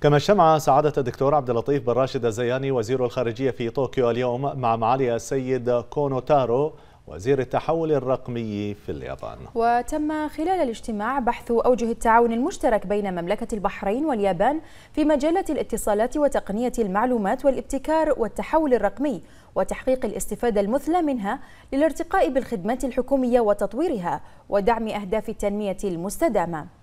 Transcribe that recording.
كما شمع سعادة الدكتور عبد اللطيف بن راشد الزياني وزير الخارجية في طوكيو اليوم مع معالي السيد كونوتارو وزير التحول الرقمي في اليابان وتم خلال الاجتماع بحث أوجه التعاون المشترك بين مملكة البحرين واليابان في مجالة الاتصالات وتقنية المعلومات والابتكار والتحول الرقمي وتحقيق الاستفادة المثلى منها للارتقاء بالخدمات الحكومية وتطويرها ودعم أهداف التنمية المستدامة